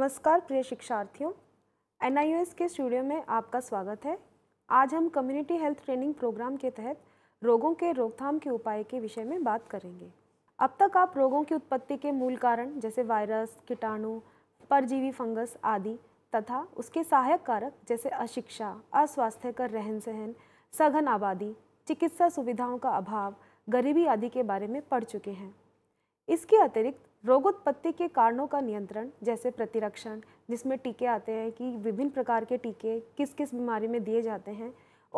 नमस्कार प्रिय शिक्षार्थियों एन के स्टूडियो में आपका स्वागत है आज हम कम्युनिटी हेल्थ ट्रेनिंग प्रोग्राम के तहत रोगों के रोकथाम के उपाय के विषय में बात करेंगे अब तक आप रोगों की उत्पत्ति के मूल कारण जैसे वायरस कीटाणु परजीवी फंगस आदि तथा उसके सहायक कारक जैसे अशिक्षा अस्वास्थ्य का रहन सहन सघन आबादी चिकित्सा सुविधाओं का अभाव गरीबी आदि के बारे में पढ़ चुके हैं इसके अतिरिक्त रोगोत्पत्ति के कारणों का नियंत्रण जैसे प्रतिरक्षण जिसमें टीके आते हैं कि विभिन्न प्रकार के टीके किस किस बीमारी में दिए जाते हैं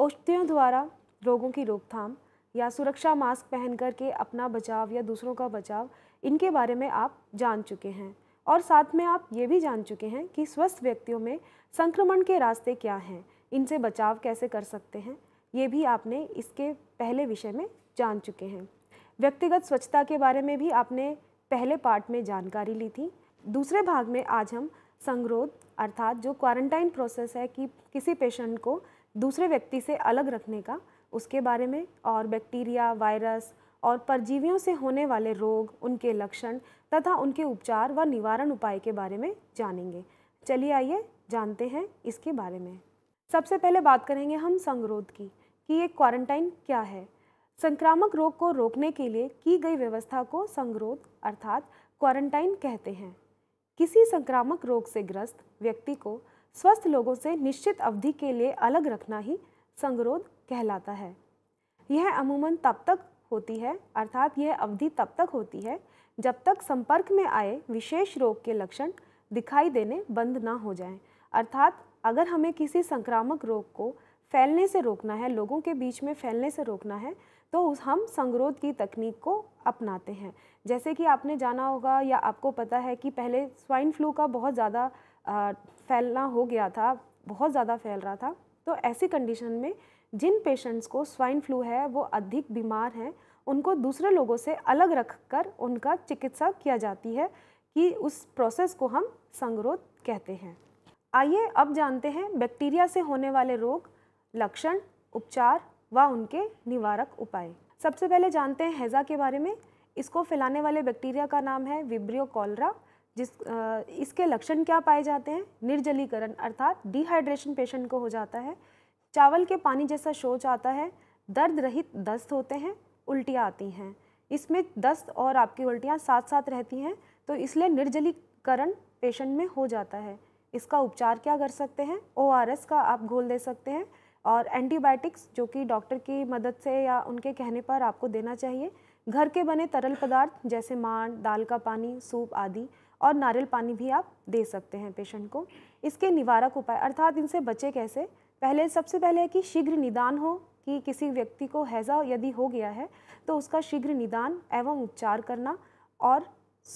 औषधियों द्वारा रोगों की रोकथाम या सुरक्षा मास्क पहन कर के अपना बचाव या दूसरों का बचाव इनके बारे में आप जान चुके हैं और साथ में आप ये भी जान चुके हैं कि स्वस्थ व्यक्तियों में संक्रमण के रास्ते क्या हैं इनसे बचाव कैसे कर सकते हैं ये भी आपने इसके पहले विषय में जान चुके हैं व्यक्तिगत स्वच्छता के बारे में भी आपने पहले पार्ट में जानकारी ली थी दूसरे भाग में आज हम संगरोध अर्थात जो क्वारंटाइन प्रोसेस है कि किसी पेशेंट को दूसरे व्यक्ति से अलग रखने का उसके बारे में और बैक्टीरिया वायरस और परजीवियों से होने वाले रोग उनके लक्षण तथा उनके उपचार व निवारण उपाय के बारे में जानेंगे चलिए आइए जानते हैं इसके बारे में सबसे पहले बात करेंगे हम संगरोध की कि ये क्वारंटाइन क्या है संक्रामक रोग को रोकने के लिए की गई व्यवस्था को संगरोध अर्थात क्वारंटाइन कहते हैं किसी संक्रामक रोग से ग्रस्त व्यक्ति को स्वस्थ लोगों से निश्चित अवधि के लिए अलग रखना ही संगरोध कहलाता है यह अमूमन तब तक होती है अर्थात यह अवधि तब तक होती है जब तक संपर्क में आए विशेष रोग के लक्षण दिखाई देने बंद ना हो जाएं। अर्थात अगर हमें किसी संक्रामक रोग को फैलने से रोकना है लोगों के बीच में फैलने से रोकना है तो उस हम संगरोध की तकनीक को अपनाते हैं जैसे कि आपने जाना होगा या आपको पता है कि पहले स्वाइन फ्लू का बहुत ज़्यादा फैलना हो गया था बहुत ज़्यादा फैल रहा था तो ऐसी कंडीशन में जिन पेशेंट्स को स्वाइन फ्लू है वो अधिक बीमार हैं उनको दूसरे लोगों से अलग रख कर उनका चिकित्सा किया जाती है कि उस प्रोसेस को हम संगरोध कहते हैं आइए अब जानते हैं बैक्टीरिया से होने वाले रोग लक्षण उपचार व उनके निवारक उपाय सबसे पहले जानते हैं हैज़ा के बारे में इसको फैलाने वाले बैक्टीरिया का नाम है विब्रियो कॉलरा जिस इसके लक्षण क्या पाए जाते हैं निर्जलीकरण अर्थात डिहाइड्रेशन पेशेंट को हो जाता है चावल के पानी जैसा शोच आता है दर्द रहित दस्त होते हैं उल्टियाँ आती हैं इसमें दस्त और आपकी उल्टियाँ साथ साथ रहती हैं तो इसलिए निर्जलीकरण पेशेंट में हो जाता है इसका उपचार क्या कर सकते हैं ओ का आप घोल दे सकते हैं और एंटीबायोटिक्स जो कि डॉक्टर की मदद से या उनके कहने पर आपको देना चाहिए घर के बने तरल पदार्थ जैसे मांड दाल का पानी सूप आदि और नारियल पानी भी आप दे सकते हैं पेशेंट को इसके निवारक उपाय अर्थात इनसे बचे कैसे पहले सबसे पहले कि शीघ्र निदान हो कि किसी व्यक्ति को हैज़ा यदि हो गया है तो उसका शीघ्र निदान एवं उपचार करना और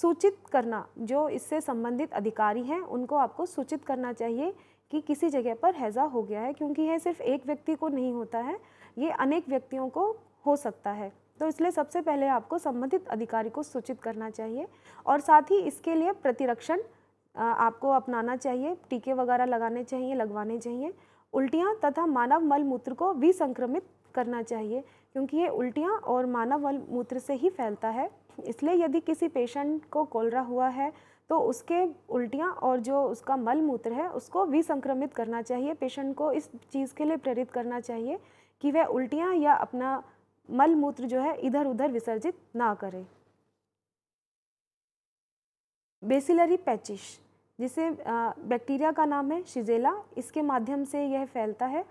सूचित करना जो इससे संबंधित अधिकारी हैं उनको आपको सूचित करना चाहिए कि किसी जगह पर हैज़ा हो गया है क्योंकि यह सिर्फ एक व्यक्ति को नहीं होता है ये अनेक व्यक्तियों को हो सकता है तो इसलिए सबसे पहले आपको संबंधित अधिकारी को सूचित करना चाहिए और साथ ही इसके लिए प्रतिरक्षण आपको अपनाना चाहिए टीके वगैरह लगाने चाहिए लगवाने चाहिए उल्टियाँ तथा मानव मल मूत्र को भी संक्रमित करना चाहिए क्योंकि ये उल्टियाँ और मानव मल मूत्र से ही फैलता है इसलिए यदि किसी पेशेंट को कोलरा हुआ है तो उसके उल्टियाँ और जो उसका मल मूत्र है उसको विसंक्रमित करना चाहिए पेशेंट को इस चीज़ के लिए प्रेरित करना चाहिए कि वह उल्टियाँ या अपना मल मूत्र जो है इधर उधर विसर्जित ना करे बेसिलरी पैचिश जिसे बैक्टीरिया का नाम है शिजेला इसके माध्यम से यह फैलता है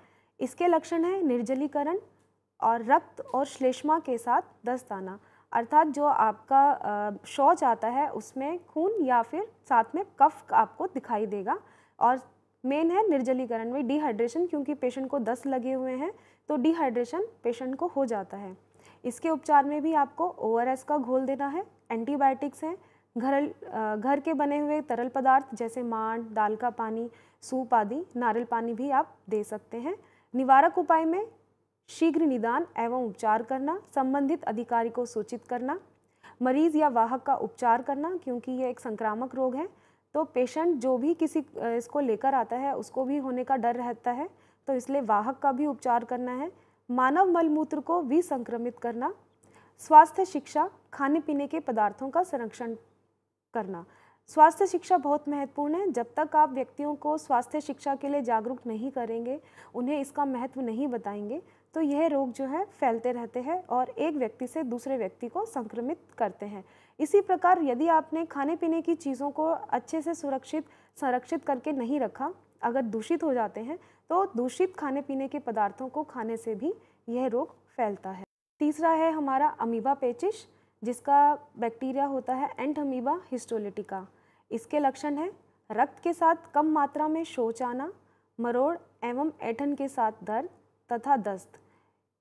इसके लक्षण हैं निर्जलीकरण और रक्त और श्लेष्मा के साथ दस्ताना अर्थात जो आपका शौच आता है उसमें खून या फिर साथ में कफ आपको दिखाई देगा और मेन है निर्जलीकरण में डिहाइड्रेशन क्योंकि पेशेंट को दस लगे हुए हैं तो डिहाइड्रेशन पेशेंट को हो जाता है इसके उपचार में भी आपको ओ का घोल देना है एंटीबायोटिक्स हैं घर घर के बने हुए तरल पदार्थ जैसे मांड दाल का पानी सूप आदि नारियल पानी भी आप दे सकते हैं निवारक उपाय में शीघ्र निदान एवं उपचार करना संबंधित अधिकारी को सूचित करना मरीज या वाहक का उपचार करना क्योंकि ये एक संक्रामक रोग है तो पेशेंट जो भी किसी इसको लेकर आता है उसको भी होने का डर रहता है तो इसलिए वाहक का भी उपचार करना है मानव मलमूत्र को भी संक्रमित करना स्वास्थ्य शिक्षा खाने पीने के पदार्थों का संरक्षण करना स्वास्थ्य शिक्षा बहुत महत्वपूर्ण है जब तक आप व्यक्तियों को स्वास्थ्य शिक्षा के लिए जागरूक नहीं करेंगे उन्हें इसका महत्व नहीं बताएंगे तो यह रोग जो है फैलते रहते हैं और एक व्यक्ति से दूसरे व्यक्ति को संक्रमित करते हैं इसी प्रकार यदि आपने खाने पीने की चीज़ों को अच्छे से सुरक्षित संरक्षित करके नहीं रखा अगर दूषित हो जाते हैं तो दूषित खाने पीने के पदार्थों को खाने से भी यह रोग फैलता है तीसरा है हमारा अमीबा पेचिश जिसका बैक्टीरिया होता है एंट अमीबा हिस्टोलिटिका इसके लक्षण हैं रक्त के साथ कम मात्रा में शौच आना मरोड़ एवं ऐठन के साथ दर्द तथा दस्त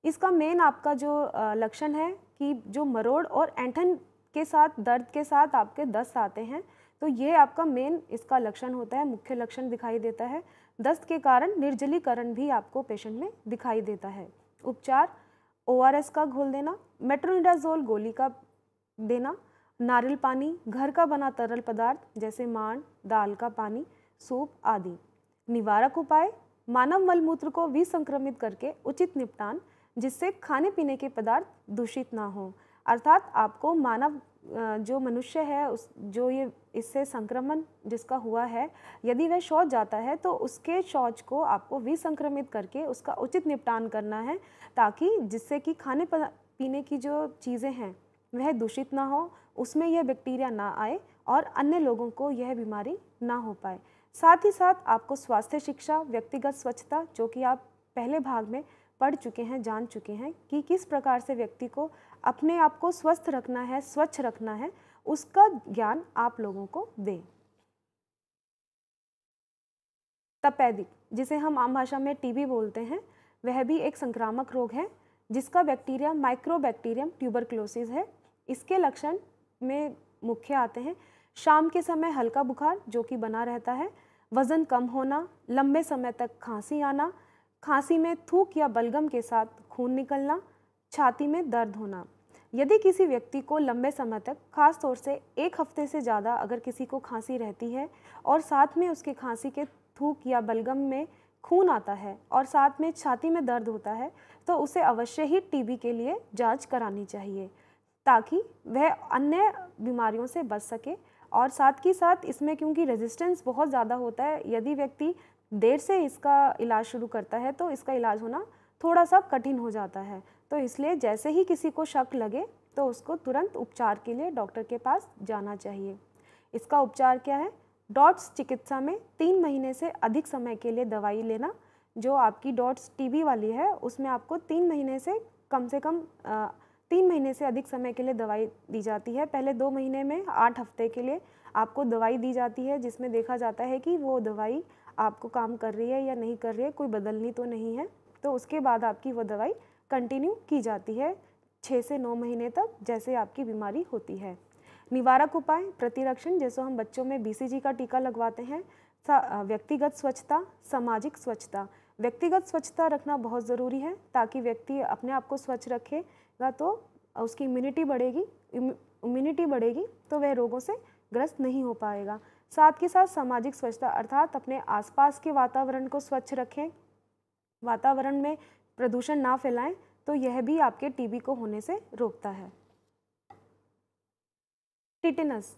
इसका मेन आपका जो लक्षण है कि जो मरोड़ और एंठन के साथ दर्द के साथ आपके दस्त आते हैं तो ये आपका मेन इसका लक्षण होता है मुख्य लक्षण दिखाई देता है दस्त के कारण निर्जलीकरण भी आपको पेशेंट में दिखाई देता है उपचार ओ का घोल देना मेट्रोनिडाजोल गोली का देना नारियल पानी घर का बना तरल पदार्थ जैसे मांड दाल का पानी सूप आदि निवारक उपाय मानव मलमूत्र को विसंक्रमित करके उचित निपटान जिससे खाने पीने के पदार्थ दूषित ना हो अर्थात आपको मानव जो मनुष्य है उस जो ये इससे संक्रमण जिसका हुआ है यदि वह शौच जाता है तो उसके शौच को आपको विसंक्रमित करके उसका उचित निपटान करना है ताकि जिससे कि खाने पीने की जो चीज़ें हैं वह दूषित ना हो उसमें यह बैक्टीरिया ना आए और अन्य लोगों को यह बीमारी ना हो पाए साथ ही साथ आपको स्वास्थ्य शिक्षा व्यक्तिगत स्वच्छता जो कि आप पहले भाग में पढ़ चुके हैं जान चुके हैं कि किस प्रकार से व्यक्ति को अपने आप को स्वस्थ रखना है स्वच्छ रखना है उसका ज्ञान आप लोगों को दें तपेदिक जिसे हम आम भाषा में टीबी बोलते हैं वह भी एक संक्रामक रोग है जिसका बैक्टीरिया माइक्रोबैक्टीरियम ट्यूबरक्लोसिस है इसके लक्षण में मुख्य आते हैं शाम के समय हल्का बुखार जो कि बना रहता है वज़न कम होना लंबे समय तक खांसी आना खांसी में थूक या बलगम के साथ खून निकलना छाती में दर्द होना यदि किसी व्यक्ति को लंबे समय तक खास तौर से एक हफ्ते से ज़्यादा अगर किसी को खांसी रहती है और साथ में उसके खांसी के थूक या बलगम में खून आता है और साथ में छाती में दर्द होता है तो उसे अवश्य ही टीबी के लिए जांच करानी चाहिए ताकि वह अन्य बीमारियों से बच सके और साथ ही साथ इसमें क्योंकि रेजिस्टेंस बहुत ज़्यादा होता है यदि व्यक्ति देर से इसका इलाज शुरू करता है तो इसका इलाज होना थोड़ा सा कठिन हो जाता है तो इसलिए जैसे ही किसी को शक लगे तो उसको तुरंत उपचार के लिए डॉक्टर के पास जाना चाहिए इसका उपचार क्या है डॉट्स चिकित्सा में तीन महीने से अधिक समय के लिए दवाई लेना जो आपकी डॉट्स टीबी वाली है उसमें आपको तीन महीने से कम से कम तीन महीने से अधिक समय के लिए दवाई दी जाती है पहले दो महीने में आठ हफ्ते के लिए आपको दवाई दी जाती है जिसमें देखा जाता है कि वो दवाई आपको काम कर रही है या नहीं कर रही है कोई बदलनी तो नहीं है तो उसके बाद आपकी वो दवाई कंटिन्यू की जाती है छः से नौ महीने तक जैसे आपकी बीमारी होती है निवारक उपाय प्रतिरक्षण जैसे हम बच्चों में बीसीजी का टीका लगवाते हैं व्यक्तिगत स्वच्छता सामाजिक स्वच्छता व्यक्तिगत स्वच्छता रखना बहुत ज़रूरी है ताकि व्यक्ति अपने आप को स्वच्छ रखेगा तो उसकी इम्यूनिटी बढ़ेगी इम्यूनिटी बढ़ेगी तो वह रोगों से ग्रस्त नहीं हो पाएगा साथ के साथ सामाजिक स्वच्छता अर्थात अपने आसपास के वातावरण को स्वच्छ रखें वातावरण में प्रदूषण ना फैलाएं तो यह भी आपके टीबी को होने से रोकता है टिटेनस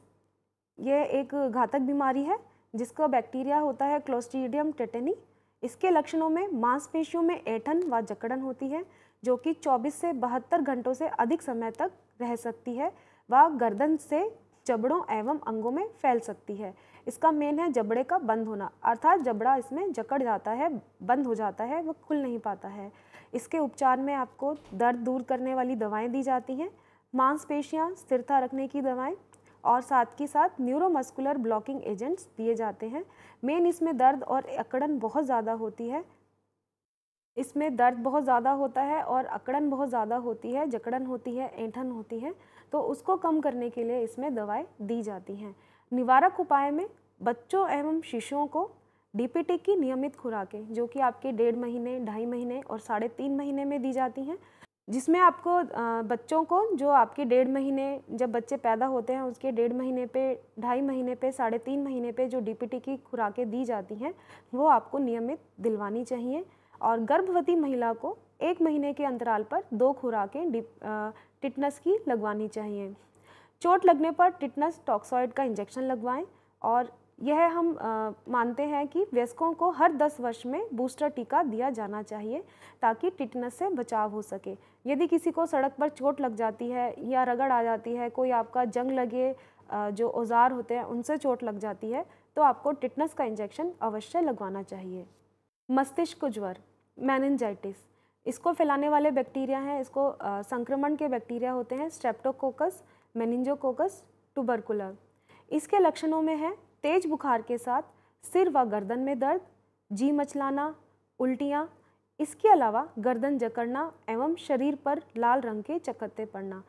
यह एक घातक बीमारी है जिसका बैक्टीरिया होता है क्लोस्टीडियम टेटेनी इसके लक्षणों में मांसपेशियों में ऐठन व जकड़न होती है जो कि 24 से बहत्तर घंटों से अधिक समय तक रह सकती है व गर्दन से जबड़ों एवं अंगों में फैल सकती है इसका मेन है जबड़े का बंद होना अर्थात जबड़ा इसमें जकड़ जाता है बंद हो जाता है वह खुल नहीं पाता है इसके उपचार में आपको दर्द दूर करने वाली दवाएं दी जाती हैं मांसपेशियाँ स्थिरता रखने की दवाएं और साथ ही साथ न्यूरोमस्कुलर ब्लॉकिंग एजेंट्स दिए जाते हैं मेन इसमें दर्द और अकड़न बहुत ज़्यादा होती है इसमें दर्द बहुत ज़्यादा होता है और अकड़न बहुत ज़्यादा होती है जकड़न होती है एंठन होती है तो उसको कम करने के लिए इसमें दवाएं दी जाती हैं निवारक उपाय में बच्चों एवं शिशुओं को डीपीटी की नियमित खुराकें जो कि आपके डेढ़ महीने ढाई महीने और साढ़े तीन महीने में दी जाती हैं जिसमें आपको बच्चों को जो आपके डेढ़ महीने जब बच्चे पैदा होते हैं उसके डेढ़ महीने पे ढाई महीने पे साढ़े तीन महीने पे जो डीपीटी की खुराकें दी जाती हैं वो आपको नियमित दिलवानी चाहिए और गर्भवती महिला को एक महीने के अंतराल पर दो खुराकें टिटनस की लगवानी चाहिए चोट लगने पर टिटनस टॉक्सॉइड का इंजेक्शन लगवाएं और यह हम आ, मानते हैं कि वयस्कों को हर 10 वर्ष में बूस्टर टीका दिया जाना चाहिए ताकि टिटनस से बचाव हो सके यदि किसी को सड़क पर चोट लग जाती है या रगड़ आ जाती है कोई आपका जंग लगे जो औजार होते हैं उनसे चोट लग जाती है तो आपको टिटनस का इंजेक्शन अवश्य लगवाना चाहिए मस्तिष्क ज्वर मैनजाइटिस इसको फैलाने वाले बैक्टीरिया हैं इसको संक्रमण के बैक्टीरिया होते हैं स्ट्रेप्टोकोकस मेनिंजोकोकस टुबरकुलर इसके लक्षणों में है तेज बुखार के साथ सिर व गर्दन में दर्द जी मचलाना उल्टियाँ इसके अलावा गर्दन जकड़ना एवं शरीर पर लाल रंग के चकत्ते पड़ना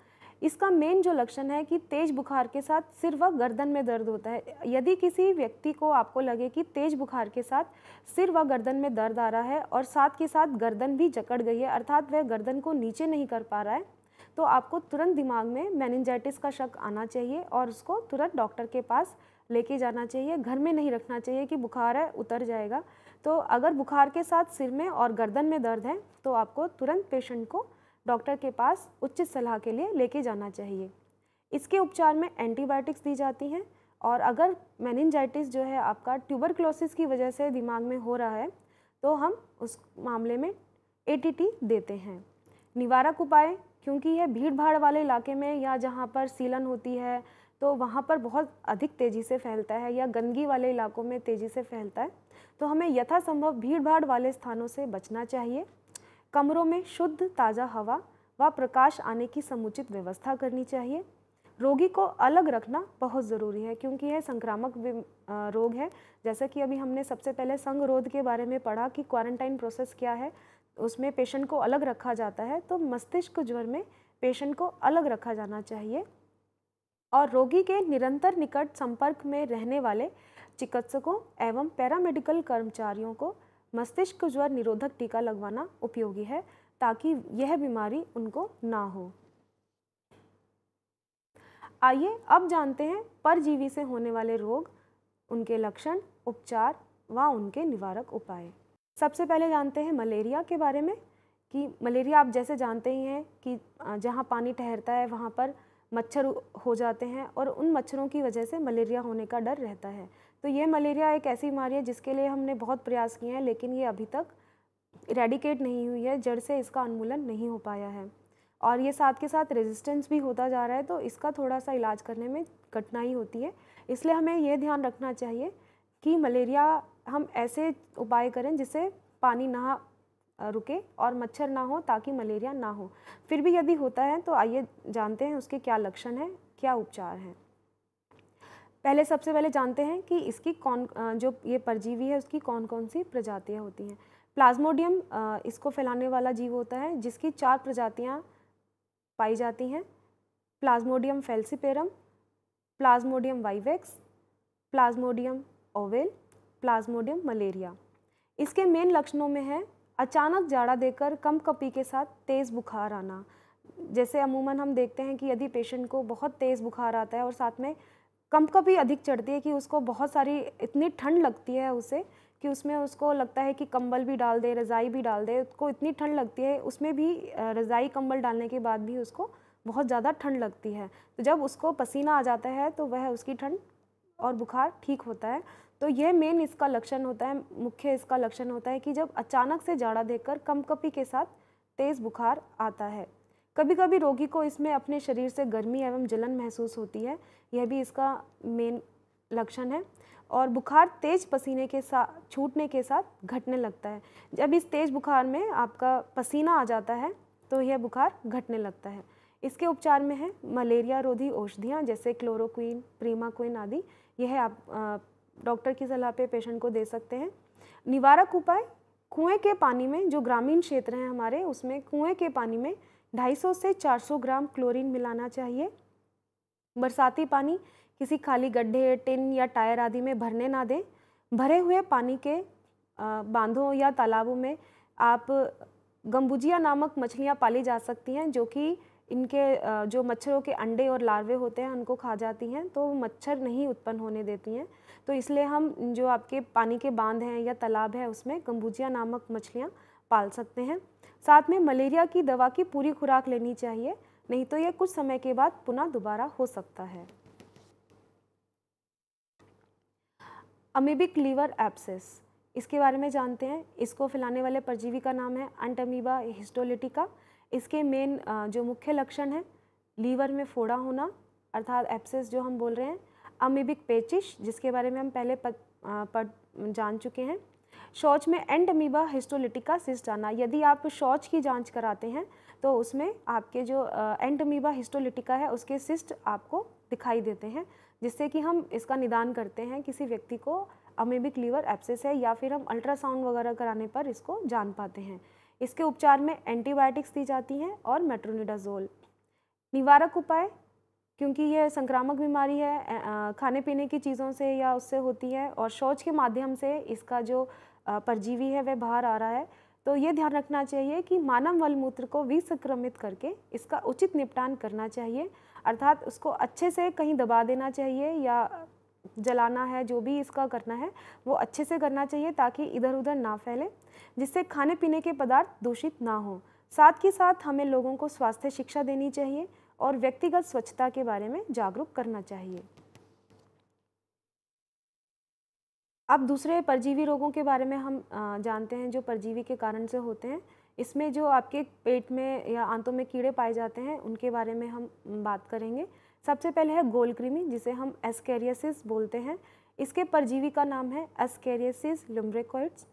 इसका मेन जो लक्षण है कि तेज बुखार के साथ सिर व गर्दन में दर्द होता है यदि किसी व्यक्ति को आपको लगे कि तेज बुखार के साथ सिर व गर्दन में दर्द आ रहा है और साथ के साथ गर्दन भी जकड़ गई है अर्थात वह गर्दन को नीचे नहीं कर पा रहा है तो आपको तुरंत दिमाग में मैनजाइटिस का शक आना चाहिए और उसको तुरंत डॉक्टर के पास लेके जाना चाहिए घर में नहीं रखना चाहिए कि बुखार है उतर जाएगा तो अगर बुखार के साथ सिर में और गर्दन में दर्द है तो आपको तुरंत पेशेंट को डॉक्टर के पास उचित सलाह के लिए लेके जाना चाहिए इसके उपचार में एंटीबायोटिक्स दी जाती हैं और अगर मैनजाइटिस जो है आपका ट्यूबर की वजह से दिमाग में हो रहा है तो हम उस मामले में ए देते हैं निवारक उपाय क्योंकि यह भीड़ भाड़ वाले इलाके में या जहाँ पर सीलन होती है तो वहाँ पर बहुत अधिक तेज़ी से फैलता है या गंदगी वाले इलाकों में तेज़ी से फैलता है तो हमें यथासंभव भीड़ भाड़ वाले स्थानों से बचना चाहिए कमरों में शुद्ध ताज़ा हवा व प्रकाश आने की समुचित व्यवस्था करनी चाहिए रोगी को अलग रखना बहुत ज़रूरी है क्योंकि यह संक्रामक रोग है जैसा कि अभी हमने सबसे पहले संग रोध के बारे में पढ़ा कि क्वारंटाइन प्रोसेस क्या है उसमें पेशेंट को अलग रखा जाता है तो मस्तिष्क ज्वर में पेशेंट को अलग रखा जाना चाहिए और रोगी के निरंतर निकट संपर्क में रहने वाले चिकित्सकों एवं पैरामेडिकल कर्मचारियों को मस्तिष्क ज्वर निरोधक टीका लगवाना उपयोगी है ताकि यह बीमारी उनको ना हो आइए अब जानते हैं परजीवी से होने वाले रोग उनके लक्षण उपचार व उनके निवारक उपाय सबसे पहले जानते हैं मलेरिया के बारे में कि मलेरिया आप जैसे जानते ही हैं कि जहाँ पानी ठहरता है वहाँ पर मच्छर हो जाते हैं और उन मच्छरों की वजह से मलेरिया होने का डर रहता है तो ये मलेरिया एक ऐसी बीमारी है जिसके लिए हमने बहुत प्रयास किए हैं लेकिन ये अभी तक रेडिकेट नहीं हुई है जड़ से इसका उन्मूलन नहीं हो पाया है और ये साथ के साथ रेजिस्टेंस भी होता जा रहा है तो इसका थोड़ा सा इलाज करने में कठिनाई होती है इसलिए हमें ये ध्यान रखना चाहिए कि मलेरिया हम ऐसे उपाय करें जिससे पानी ना रुके और मच्छर ना हो ताकि मलेरिया ना हो फिर भी यदि होता है तो आइए जानते हैं उसके क्या लक्षण हैं क्या उपचार हैं पहले सबसे पहले जानते हैं कि इसकी कौन जो ये परजीवी है उसकी कौन कौन सी प्रजातियाँ होती हैं प्लाज्मोडियम इसको फैलाने वाला जीव होता है जिसकी चार प्रजातियाँ पाई जाती हैं plasmodium falciparum plasmodium vivax plasmodium ovale plasmodium malaria इसके मेन लक्षणों में है अचानक जाड़ा देकर कम कपी के साथ तेज़ बुखार आना जैसे अमूमन हम देखते हैं कि यदि पेशेंट को बहुत तेज़ बुखार आता है और साथ में कम कपी अधिक चढ़ती है कि उसको बहुत सारी इतनी ठंड लगती है उसे कि उसमें उसको लगता है कि कंबल भी डाल दे रज़ाई भी डाल दे उसको इतनी ठंड लगती है उसमें भी रज़ाई कंबल डालने के बाद भी उसको बहुत ज़्यादा ठंड लगती है तो जब उसको पसीना आ जाता है तो वह उसकी ठंड और बुखार ठीक होता है तो यह मेन इसका लक्षण होता है मुख्य इसका लक्षण होता है कि जब अचानक से जाड़ा देकर कमकपी के साथ तेज़ बुखार आता है कभी कभी रोगी को इसमें अपने शरीर से गर्मी एवं जलन महसूस होती है यह भी इसका मेन लक्षण है और बुखार तेज पसीने के साथ छूटने के साथ घटने लगता है जब इस तेज बुखार में आपका पसीना आ जाता है तो यह बुखार घटने लगता है इसके उपचार में है मलेरिया रोधी औषधियाँ जैसे क्लोरोक्वीन प्रीमाक्विन आदि यह आप डॉक्टर की सलाह पे पेशेंट को दे सकते हैं निवारक उपाय कुएं के पानी में जो ग्रामीण क्षेत्र हैं हमारे उसमें कुएं के पानी में 250 से 400 ग्राम क्लोरीन मिलाना चाहिए बरसाती पानी किसी खाली गड्ढे टिन या टायर आदि में भरने ना दें भरे हुए पानी के बांधों या तालाबों में आप गम्बुजिया नामक मछलियाँ पाली जा सकती हैं जो कि इनके जो मच्छरों के अंडे और लार्वे होते हैं उनको खा जाती हैं तो मच्छर नहीं उत्पन्न होने देती हैं तो इसलिए हम जो आपके पानी के बांध हैं या तालाब है उसमें कंबुजिया नामक मछलियाँ पाल सकते हैं साथ में मलेरिया की दवा की पूरी खुराक लेनी चाहिए नहीं तो यह कुछ समय के बाद पुनः दोबारा हो सकता है अमीबिक लीवर एप्सिस इसके बारे में जानते हैं इसको फैलाने वाले परजीवी का नाम है अंटमीबा हिस्टोलिटिका इसके मेन जो मुख्य लक्षण है लीवर में फोड़ा होना अर्थात एप्सिस जो हम बोल रहे हैं अमीबिक पेचिश जिसके बारे में हम पहले पढ़ जान चुके हैं शौच में एंड अमीबा हिस्टोलिटिका सिस्ट आना यदि आप शौच की जांच कराते हैं तो उसमें आपके जो एंड अमीबा हिस्टोलिटिका है उसके सिस्ट आपको दिखाई देते हैं जिससे कि हम इसका निदान करते हैं किसी व्यक्ति को अमीबिक लीवर एप्सिस है या फिर हम अल्ट्रासाउंड वगैरह कराने पर इसको जान पाते हैं इसके उपचार में एंटीबायोटिक्स दी जाती हैं और मेट्रोनिडाजोल निवारक उपाय क्योंकि यह संक्रामक बीमारी है खाने पीने की चीज़ों से या उससे होती है और शौच के माध्यम से इसका जो परजीवी है वह बाहर आ रहा है तो ये ध्यान रखना चाहिए कि मानव मलमूत्र को विसंक्रमित करके इसका उचित निपटान करना चाहिए अर्थात उसको अच्छे से कहीं दबा देना चाहिए या जलाना है जो भी इसका करना है वो अच्छे से करना चाहिए ताकि इधर उधर ना फैले जिससे खाने पीने के पदार्थ दूषित ना हो साथ के साथ हमें लोगों को स्वास्थ्य शिक्षा देनी चाहिए और व्यक्तिगत स्वच्छता के बारे में जागरूक करना चाहिए अब दूसरे परजीवी रोगों के बारे में हम जानते हैं जो परजीवी के कारण से होते हैं इसमें जो आपके पेट में या आंतों में कीड़े पाए जाते हैं उनके बारे में हम बात करेंगे सबसे पहले है गोलक्रीमी जिसे हम एस्केरियसिस बोलते हैं इसके परजीवी का नाम है एस्केरियसिस लुम्ब्रेकोइड्स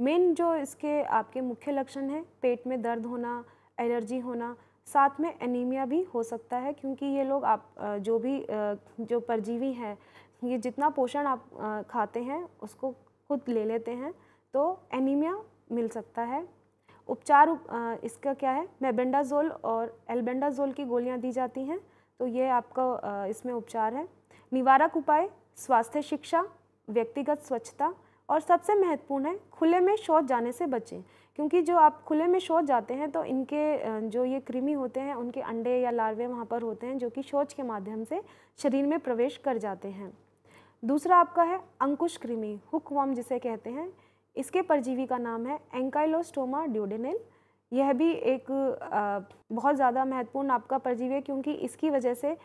मेन जो इसके आपके मुख्य लक्षण हैं पेट में दर्द होना एलर्जी होना साथ में एनीमिया भी हो सकता है क्योंकि ये लोग आप जो भी जो परजीवी हैं ये जितना पोषण आप खाते हैं उसको खुद ले लेते हैं तो एनीमिया मिल सकता है उपचार इसका क्या है मेबेंडाजोल और एल्बेंडाजोल की गोलियां दी जाती हैं तो ये आपका इसमें उपचार है निवारक उपाय स्वास्थ्य शिक्षा व्यक्तिगत स्वच्छता और सबसे महत्वपूर्ण है खुले में शौच जाने से बचें क्योंकि जो आप खुले में शौच जाते हैं तो इनके जो ये कृमि होते हैं उनके अंडे या लार्वे वहाँ पर होते हैं जो कि शौच के माध्यम से शरीर में प्रवेश कर जाते हैं दूसरा आपका है अंकुश कृमि हुक वम जिसे कहते हैं इसके परजीवी का नाम है एंकाइलोस्टोमा ड्यूडेनल यह भी एक बहुत ज़्यादा महत्वपूर्ण आपका परजीवी है क्योंकि इसकी वजह से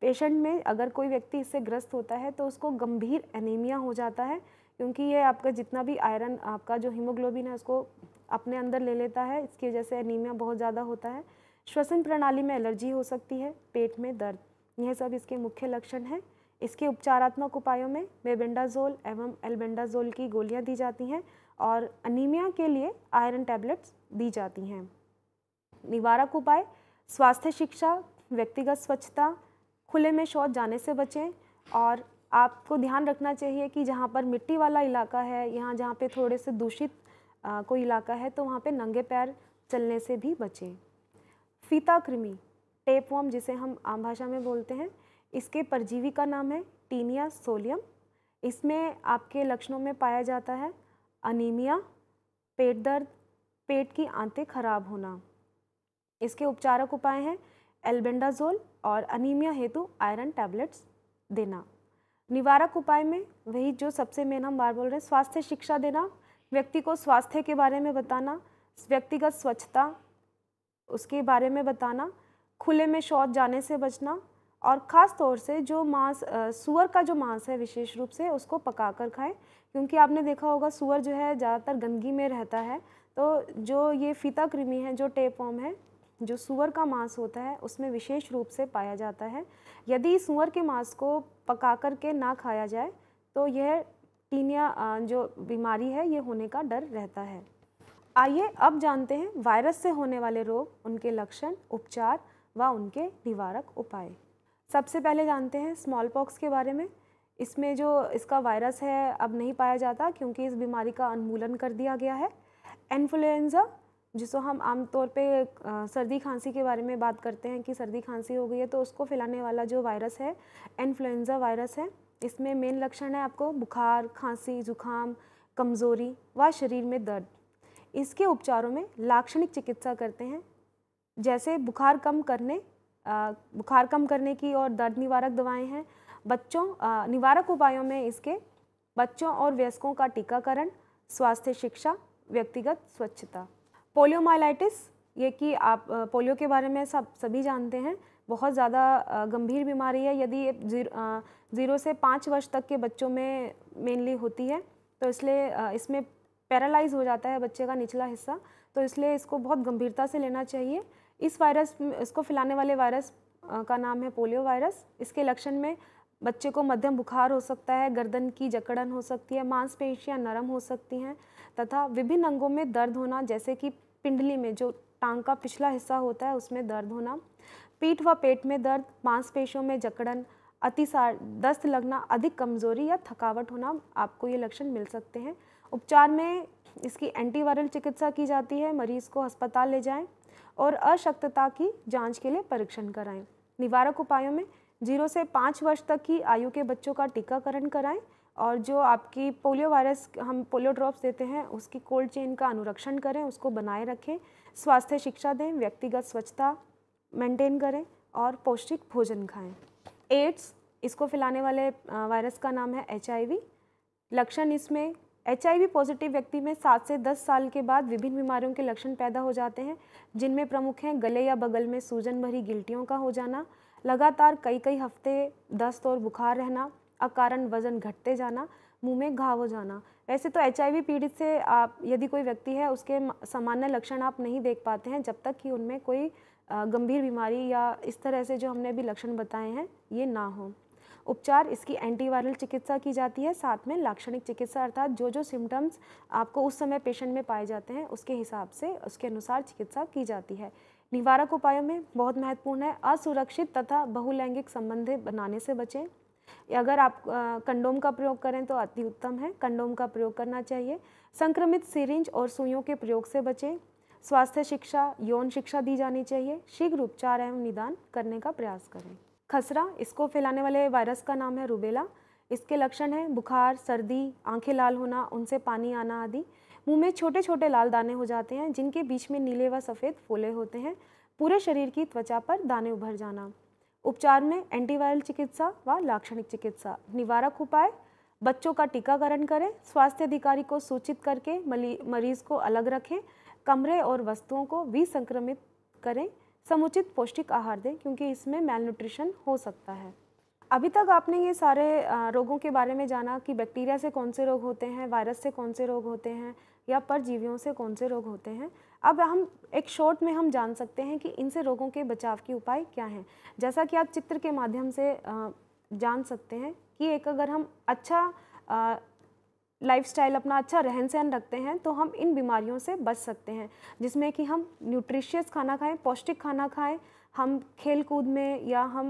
पेशेंट में अगर कोई व्यक्ति इससे ग्रस्त होता है तो उसको गंभीर एनीमिया हो जाता है क्योंकि ये आपका जितना भी आयरन आपका जो हीमोग्लोबिन है उसको अपने अंदर ले लेता है इसकी वजह से एनीमिया बहुत ज़्यादा होता है श्वसन प्रणाली में एलर्जी हो सकती है पेट में दर्द यह सब इसके मुख्य लक्षण हैं इसके उपचारात्मक उपायों में बेबेंडाजोल एवं एल्बेंडाजोल की गोलियां दी जाती हैं और अनीमिया के लिए आयरन टैबलेट्स दी जाती हैं निवारक उपाय स्वास्थ्य शिक्षा व्यक्तिगत स्वच्छता खुले में शौच जाने से बचें और आपको ध्यान रखना चाहिए कि जहाँ पर मिट्टी वाला इलाका है यहाँ जहाँ पे थोड़े से दूषित आ, कोई इलाका है तो वहाँ पे नंगे पैर चलने से भी बचें फीता कृमि टेप वॉम जिसे हम आम भाषा में बोलते हैं इसके परजीवी का नाम है टीनिया सोलियम इसमें आपके लक्षणों में पाया जाता है अनीमिया पेट दर्द पेट की आंतें खराब होना इसके उपचारक उपाय हैं एल्बेंडाजोल और अनीमिया हेतु आयरन टैबलेट्स देना निवारक उपाय में वही जो सबसे मेन हम बार बोल रहे हैं स्वास्थ्य शिक्षा देना व्यक्ति को स्वास्थ्य के बारे में बताना व्यक्तिगत स्वच्छता उसके बारे में बताना खुले में शौच जाने से बचना और ख़ास तौर से जो मांस सुअर का जो मांस है विशेष रूप से उसको पका कर खाएं क्योंकि आपने देखा होगा सुअर जो है ज़्यादातर गंदगी में रहता है तो जो ये फीता कृमि है जो टेपॉम है जो सुअर का मांस होता है उसमें विशेष रूप से पाया जाता है यदि सुअर के मांस को पका कर के ना खाया जाए तो यह टीनिया जो बीमारी है ये होने का डर रहता है आइए अब जानते हैं वायरस से होने वाले रोग उनके लक्षण उपचार व उनके निवारक उपाय सबसे पहले जानते हैं स्मॉल पॉक्स के बारे में इसमें जो इसका वायरस है अब नहीं पाया जाता क्योंकि इस बीमारी का उन्मूलन कर दिया गया है इन्फ्लुएंज़ा जिसको हम आमतौर पे सर्दी खांसी के बारे में बात करते हैं कि सर्दी खांसी हो गई है तो उसको फैलाने वाला जो वायरस है इन्फ्लुएंज़ा वायरस है इसमें मेन लक्षण है आपको बुखार खांसी जुखाम कमज़ोरी व शरीर में दर्द इसके उपचारों में लाक्षणिक चिकित्सा करते हैं जैसे बुखार कम करने बुखार कम करने की और दर्द निवारक दवाएं हैं बच्चों निवारक उपायों में इसके बच्चों और वयस्कों का टीकाकरण स्वास्थ्य शिक्षा व्यक्तिगत स्वच्छता पोलियोमाइलाइटिस ये कि आप पोलियो के बारे में सब सभी जानते हैं बहुत ज़्यादा गंभीर बीमारी है यदि ये जीरो ज़ीरो से पाँच वर्ष तक के बच्चों में मेनली होती है तो इसलिए इसमें पैरालाइज हो जाता है बच्चे का निचला हिस्सा तो इसलिए इसको बहुत गंभीरता से लेना चाहिए इस वायरस इसको फैलाने वाले वायरस का नाम है पोलियो वायरस इसके लक्षण में बच्चे को मध्यम बुखार हो सकता है गर्दन की जकड़न हो सकती है मांसपेशियां नरम हो सकती हैं तथा विभिन्न अंगों में दर्द होना जैसे कि पिंडली में जो टांग का पिछला हिस्सा होता है उसमें दर्द होना पीठ व पेट में दर्द मांसपेशियों में जकड़न अतिसार दस्त लगना अधिक कमजोरी या थकावट होना आपको ये लक्षण मिल सकते हैं उपचार में इसकी एंटीवायरल चिकित्सा की जाती है मरीज को अस्पताल ले जाएं और अशक्तता की जांच के लिए परीक्षण कराएं निवारक उपायों में जीरो से पाँच वर्ष तक की आयु के बच्चों का टीकाकरण कराएं और जो आपकी पोलियो वायरस हम पोलियो ड्रॉप्स देते हैं उसकी कोल्ड चेन का अनुरक्षण करें उसको बनाए रखें स्वास्थ्य शिक्षा दें व्यक्तिगत स्वच्छता मेंटेन करें और पौष्टिक भोजन खाएं एड्स इसको फैलाने वाले वायरस का नाम है एच लक्षण इसमें एच पॉजिटिव व्यक्ति में सात से दस साल के बाद विभिन्न बीमारियों के लक्षण पैदा हो जाते हैं जिनमें प्रमुख हैं गले या बगल में सूजन भरी गिल्टियों का हो जाना लगातार कई कई हफ्ते दस्त और बुखार रहना अकारण वजन घटते जाना मुंह में घाव हो जाना वैसे तो एच पीड़ित से आप यदि कोई व्यक्ति है उसके सामान्य लक्षण आप नहीं देख पाते हैं जब तक कि उनमें कोई गंभीर बीमारी या इस तरह से जो हमने अभी लक्षण बताए हैं ये ना हो उपचार इसकी एंटीवायरल चिकित्सा की जाती है साथ में लाक्षणिक चिकित्सा अर्थात जो जो सिम्टम्स आपको उस समय पेशेंट में पाए जाते हैं उसके हिसाब से उसके अनुसार चिकित्सा की जाती है निवारक उपायों में बहुत महत्वपूर्ण है असुरक्षित तथा बहुलैंगिक संबंध बनाने से बचें अगर आप कंडोम का प्रयोग करें तो अति उत्तम है कंडोम का प्रयोग करना चाहिए संक्रमित सिरिंज और सुइयों के प्रयोग से बचें स्वास्थ्य शिक्षा यौन शिक्षा दी जानी चाहिए शीघ्र उपचार एवं निदान करने का प्रयास करें खसरा इसको फैलाने वाले वायरस का नाम है रूबेला इसके लक्षण हैं बुखार सर्दी आंखें लाल होना उनसे पानी आना आदि मुंह में छोटे छोटे लाल दाने हो जाते हैं जिनके बीच में नीले व सफ़ेद फूले होते हैं पूरे शरीर की त्वचा पर दाने उभर जाना उपचार में एंटीवायरल चिकित्सा व लाक्षणिक चिकित्सा निवारक उपाय बच्चों का टीकाकरण करें स्वास्थ्य अधिकारी को सूचित करके मरीज को अलग रखें कमरे और वस्तुओं को विसंक्रमित करें समुचित पौष्टिक आहार दें क्योंकि इसमें मेल न्यूट्रिशन हो सकता है अभी तक आपने ये सारे रोगों के बारे में जाना कि बैक्टीरिया से कौन से रोग होते हैं वायरस से कौन से रोग होते हैं या परजीवियों से कौन से रोग होते हैं अब हम एक शॉर्ट में हम जान सकते हैं कि इनसे रोगों के बचाव के उपाय क्या हैं जैसा कि आप चित्र के माध्यम से जान सकते हैं कि एक अगर हम अच्छा लाइफस्टाइल अपना अच्छा रहन सहन रखते हैं तो हम इन बीमारियों से बच सकते हैं जिसमें कि हम न्यूट्रिशियस खाना खाएं पौष्टिक खाना खाएं हम खेल कूद में या हम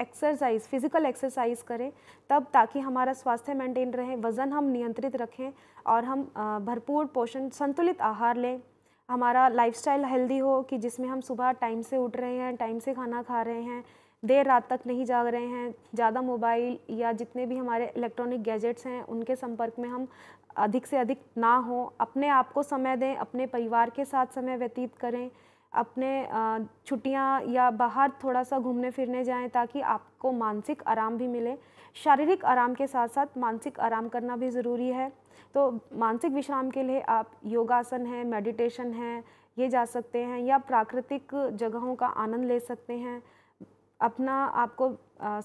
एक्सरसाइज फिज़िकल एक्सरसाइज करें तब ताकि हमारा स्वास्थ्य मेंटेन रहे वज़न हम नियंत्रित रखें और हम भरपूर पोषण संतुलित आहार लें हमारा लाइफस्टाइल हेल्दी हो कि जिसमें हम सुबह टाइम से उठ रहे हैं टाइम से खाना खा रहे हैं देर रात तक नहीं जाग रहे हैं ज़्यादा मोबाइल या जितने भी हमारे इलेक्ट्रॉनिक गैजेट्स हैं उनके संपर्क में हम अधिक से अधिक ना हो अपने आप को समय दें अपने परिवार के साथ समय व्यतीत करें अपने छुट्टियां या बाहर थोड़ा सा घूमने फिरने जाएं ताकि आपको मानसिक आराम भी मिले शारीरिक आराम के साथ साथ मानसिक आराम करना भी ज़रूरी है तो मानसिक विश्राम के लिए आप योगासन है मेडिटेशन है ये जा सकते हैं या प्राकृतिक जगहों का आनंद ले सकते हैं अपना आपको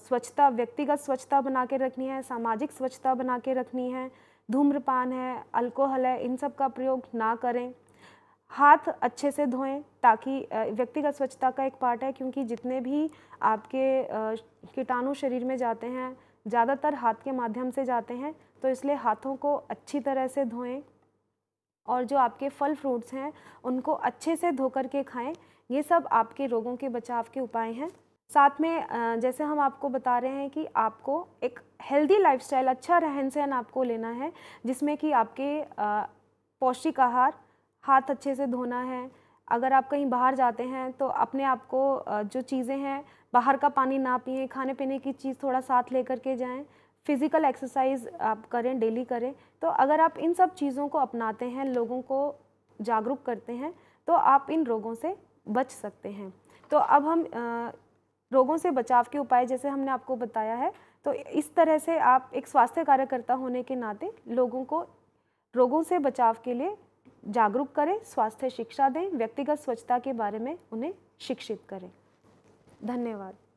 स्वच्छता व्यक्तिगत स्वच्छता बना के रखनी है सामाजिक स्वच्छता बना के रखनी है धूम्रपान है अल्कोहल है इन सब का प्रयोग ना करें हाथ अच्छे से धोएं ताकि व्यक्तिगत स्वच्छता का एक पार्ट है क्योंकि जितने भी आपके कीटाणु शरीर में जाते हैं ज़्यादातर हाथ के माध्यम से जाते हैं तो इसलिए हाथों को अच्छी तरह से धोएं और जो आपके फल फ्रूट्स हैं उनको अच्छे से धो कर के खाएँ ये सब आपके रोगों के बचाव के उपाय हैं साथ में जैसे हम आपको बता रहे हैं कि आपको एक हेल्दी लाइफस्टाइल अच्छा रहन सहन आपको लेना है जिसमें कि आपके पौष्टिक आहार हाथ अच्छे से धोना है अगर आप कहीं बाहर जाते हैं तो अपने आप को जो चीज़ें हैं बाहर का पानी ना पिए खाने पीने की चीज़ थोड़ा साथ लेकर के जाएं फिज़िकल एक्सरसाइज आप करें डेली करें तो अगर आप इन सब चीज़ों को अपनाते हैं लोगों को जागरूक करते हैं तो आप इन रोगों से बच सकते हैं तो अब हम रोगों से बचाव के उपाय जैसे हमने आपको बताया है तो इस तरह से आप एक स्वास्थ्य कार्यकर्ता होने के नाते लोगों को रोगों से बचाव के लिए जागरूक करें स्वास्थ्य शिक्षा दें व्यक्तिगत स्वच्छता के बारे में उन्हें शिक्षित करें धन्यवाद